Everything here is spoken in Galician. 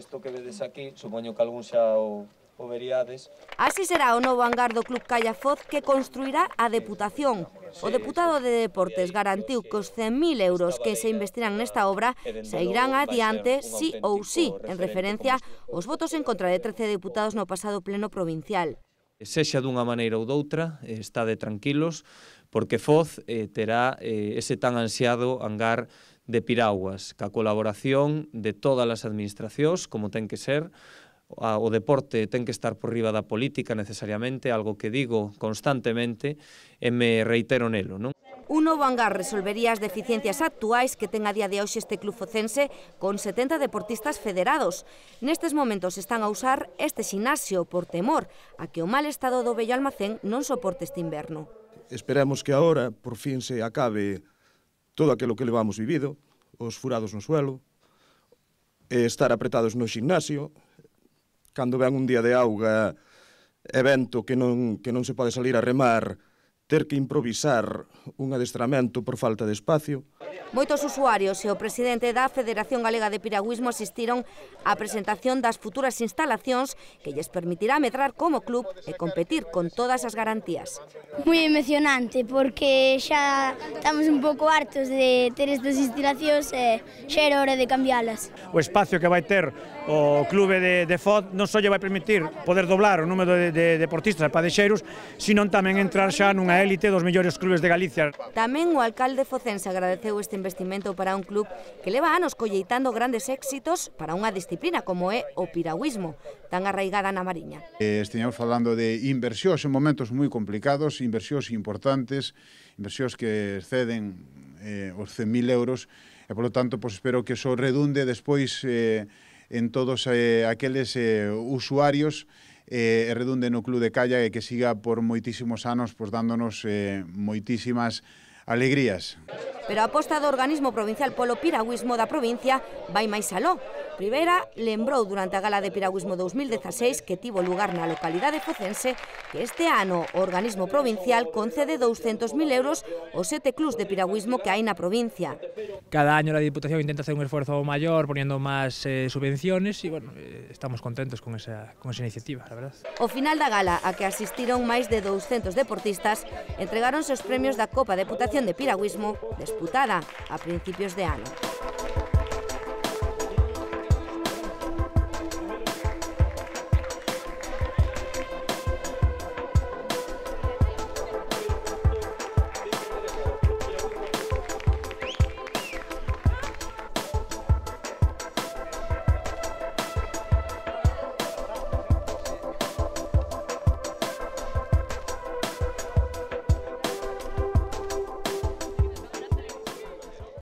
isto que vedes aquí, supoño que algún xa o, o veríades. Así será o novo hangar do Club Calla Foz que construirá a Deputación. O deputado de Deportes garantiu que os 100.000 euros que se investirán nesta obra se irán adiante sí ou sí, en referencia aos votos en contra de 13 deputados no pasado pleno provincial. Sexa dunha maneira ou doutra, eh, está de tranquilos, porque Foz eh, terá eh, ese tan ansiado hangar de Pirauas, ca colaboración de todas as administracións, como ten que ser, o deporte ten que estar por riba da política necesariamente, algo que digo constantemente e me reitero nelo, non? Un novo hangar resolvería as deficiencias actuais que ten a día de hoxe este club focense con 70 deportistas federados. Nestes momentos están a usar este xinasio por temor a que o mal estado do vello almacén non soporte este inverno. Esperemos que agora por fin se acabe todo aquilo que levamos vivido, os furados no suelo, e estar apretados no gimnasio, cando ven un día de auga evento que non, que non se pode salir a remar, ter que improvisar un adestramento por falta de espacio. Moitos usuarios e o presidente da Federación Galega de Piragüismo asistiron á presentación das futuras instalacións que lles permitirá medrar como club e competir con todas as garantías. Moi emocionante, porque xa estamos un pouco hartos de ter estas instalacións e xa era hora de cambiálas. O espacio que vai ter o clube de, de FOD non só lle vai permitir poder doblar o número de, de deportistas e padexeiros, sino tamén entrar xa nunha élite dos mellores clubes de Galicia. Tamén o alcalde Focense agradeceu este investimento para un club que leva anos colleitando grandes éxitos para unha disciplina como é o piragüismo, tan arraigada na Mariña. Eh, estiñamos falando de inversións en momentos moi complicados, inversións importantes, inversións que exceden eh, os 100.000 euros, e polo tanto pois, espero que iso redunde despois eh, en todos eh, aqueles eh, usuarios eh, e redunde no Club de Calla e que siga por moitísimos anos pois, dándonos eh, moitísimas alegrías pero a aposta do organismo provincial polo piragüismo da provincia vai máis aló. Rivera lembrou durante a gala de piragüismo 2016 que tivo lugar na localidade focense que este ano o organismo provincial concede 200.000 euros aos sete clubs de piragüismo que hai na provincia. Cada año a Diputación intenta hacer un esforzo maior poniendo máis eh, subvenciones e bueno, eh, estamos contentos con esa, con esa iniciativa, la verdad. O final da gala a que asistiron máis de 200 deportistas entregáronse os premios da Copa Deputación de Piragüismo despois a principios de año.